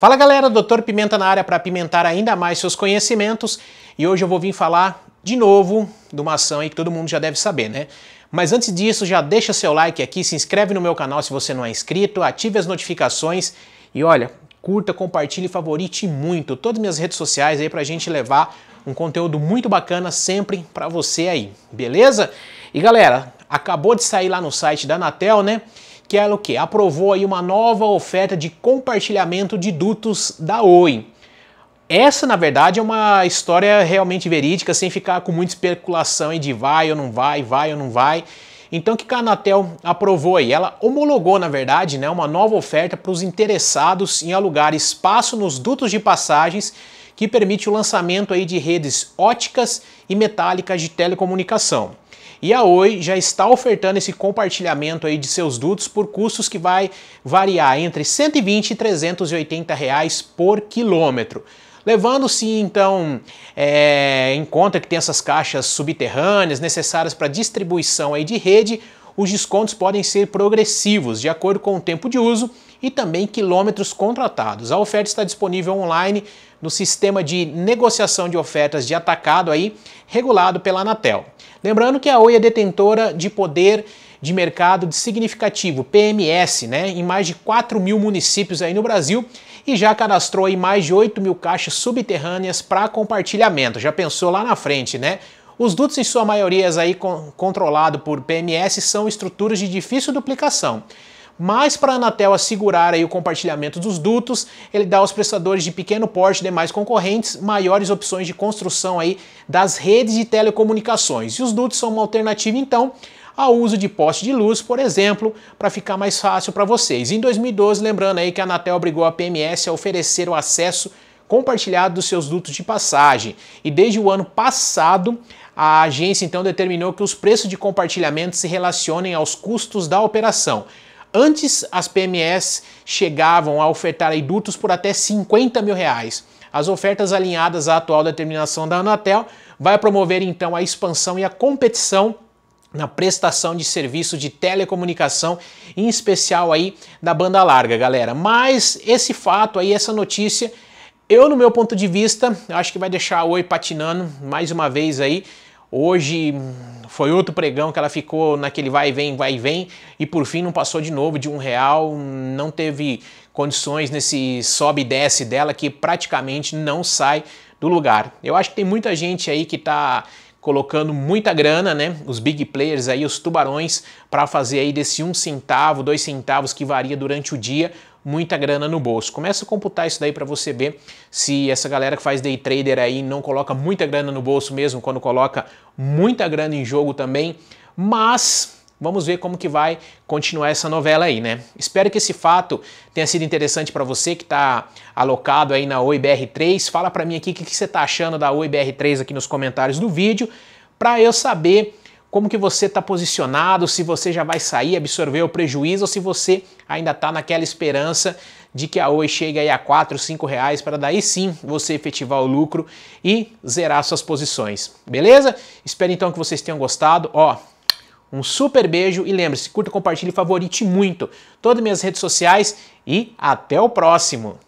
Fala galera, Doutor Pimenta na área para pimentar ainda mais seus conhecimentos e hoje eu vou vir falar de novo de uma ação aí que todo mundo já deve saber, né? Mas antes disso, já deixa seu like aqui, se inscreve no meu canal se você não é inscrito, ative as notificações e olha, curta, compartilhe, favorite muito todas minhas redes sociais aí a gente levar um conteúdo muito bacana sempre para você aí, beleza? E galera, acabou de sair lá no site da Natel, né? que ela o que aprovou aí uma nova oferta de compartilhamento de dutos da Oi. Essa, na verdade, é uma história realmente verídica, sem ficar com muita especulação aí de vai ou não vai, vai ou não vai. Então, o que a Anatel aprovou aí? Ela homologou, na verdade, né, uma nova oferta para os interessados em alugar espaço nos dutos de passagens que permite o lançamento aí de redes óticas e metálicas de telecomunicação. E a Oi já está ofertando esse compartilhamento aí de seus dutos por custos que vai variar entre 120 e 380 reais por quilômetro. Levando-se então é, em conta que tem essas caixas subterrâneas necessárias para distribuição aí de rede, os descontos podem ser progressivos, de acordo com o tempo de uso e também quilômetros contratados. A oferta está disponível online no sistema de negociação de ofertas de atacado aí, regulado pela Anatel. Lembrando que a Oi é detentora de poder de mercado de significativo, PMS, né, em mais de 4 mil municípios aí no Brasil e já cadastrou aí mais de 8 mil caixas subterrâneas para compartilhamento. Já pensou lá na frente, né? Os dutos, em sua maioria, aí controlado por PMS, são estruturas de difícil duplicação mas para a Anatel assegurar aí o compartilhamento dos dutos, ele dá aos prestadores de pequeno porte e demais concorrentes maiores opções de construção aí das redes de telecomunicações. E os dutos são uma alternativa então ao uso de poste de luz, por exemplo, para ficar mais fácil para vocês. Em 2012, lembrando aí que a Anatel obrigou a PMS a oferecer o acesso compartilhado dos seus dutos de passagem. E desde o ano passado, a agência então determinou que os preços de compartilhamento se relacionem aos custos da operação. Antes, as PMEs chegavam a ofertar adultos por até 50 mil reais. As ofertas alinhadas à atual determinação da Anatel vai promover então a expansão e a competição na prestação de serviço de telecomunicação, em especial aí da banda larga, galera. Mas esse fato aí, essa notícia, eu no meu ponto de vista, acho que vai deixar a Oi patinando mais uma vez aí. Hoje hum, foi outro pregão que ela ficou naquele vai e vem, vai e vem, e por fim não passou de novo de um real, não teve condições nesse sobe e desce dela que praticamente não sai do lugar. Eu acho que tem muita gente aí que está colocando muita grana, né? Os big players aí, os tubarões, para fazer aí desse um centavo, dois centavos que varia durante o dia, muita grana no bolso. Começa a computar isso daí para você ver se essa galera que faz day trader aí não coloca muita grana no bolso mesmo, quando coloca muita grana em jogo também. Mas Vamos ver como que vai continuar essa novela aí, né? Espero que esse fato tenha sido interessante para você que está alocado aí na OIBR3. Fala para mim aqui o que, que, você está achando da OIBR3 aqui nos comentários do vídeo, para eu saber como que você está posicionado, se você já vai sair, absorver o prejuízo, ou se você ainda está naquela esperança de que a Oi chegue aí a 4, 5 reais para daí sim você efetivar o lucro e zerar suas posições. Beleza? Espero então que vocês tenham gostado. Ó, um super beijo e lembre-se, curta, compartilhe, favorite muito todas minhas redes sociais e até o próximo.